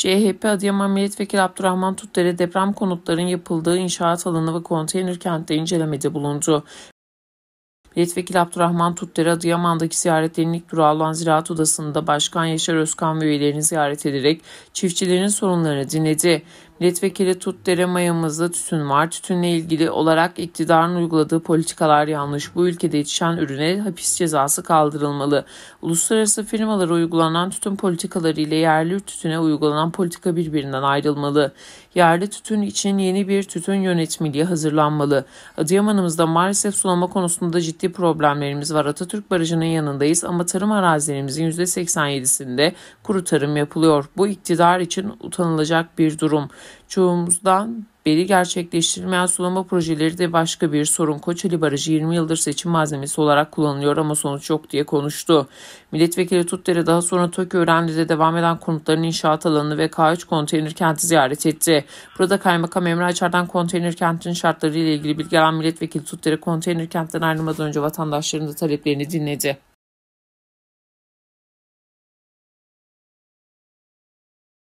CHP Adıyaman Milletvekili Abdurrahman Tutdere deprem konutların yapıldığı inşaat alanı ve konteyner kentte incelemede bulundu. Milletvekili Abdurrahman Tutter Adıyaman'daki ziyaretlerinin ilk durağı olan Ziraat Odası'nda Başkan Yaşar Özkan ve üyelerini ziyaret ederek çiftçilerin sorunlarını dinledi. Milletvekili Tutdere mayamızda tütün var. Tütünle ilgili olarak iktidarın uyguladığı politikalar yanlış. Bu ülkede yetişen ürüne hapis cezası kaldırılmalı. Uluslararası firmalara uygulanan tütün politikaları ile yerli tütüne uygulanan politika birbirinden ayrılmalı. Yerli tütün için yeni bir tütün yönetmeliği hazırlanmalı. Adıyaman'ımızda maalesef sulama konusunda ciddi ciddi problemlerimiz var. Atatürk Barajı'nın yanındayız ama tarım arazilerimizin %87'sinde kuru tarım yapılıyor. Bu iktidar için utanılacak bir durum. Çoğumuzdan beli gerçekleştirilmeyen sulama projeleri de başka bir sorun. Koçeli Barajı 20 yıldır seçim malzemesi olarak kullanılıyor ama sonuç yok diye konuştu. Milletvekili Tutdere daha sonra Tokyoren'de devam eden konutların inşaat alanını ve K3 konteyner kenti ziyaret etti. Burada Kaymakam Emre Açar'dan konteyner kentin şartları ile ilgili bilgi alan milletvekili Tutdere konteyner kentten ayrılmadan önce vatandaşların da taleplerini dinledi.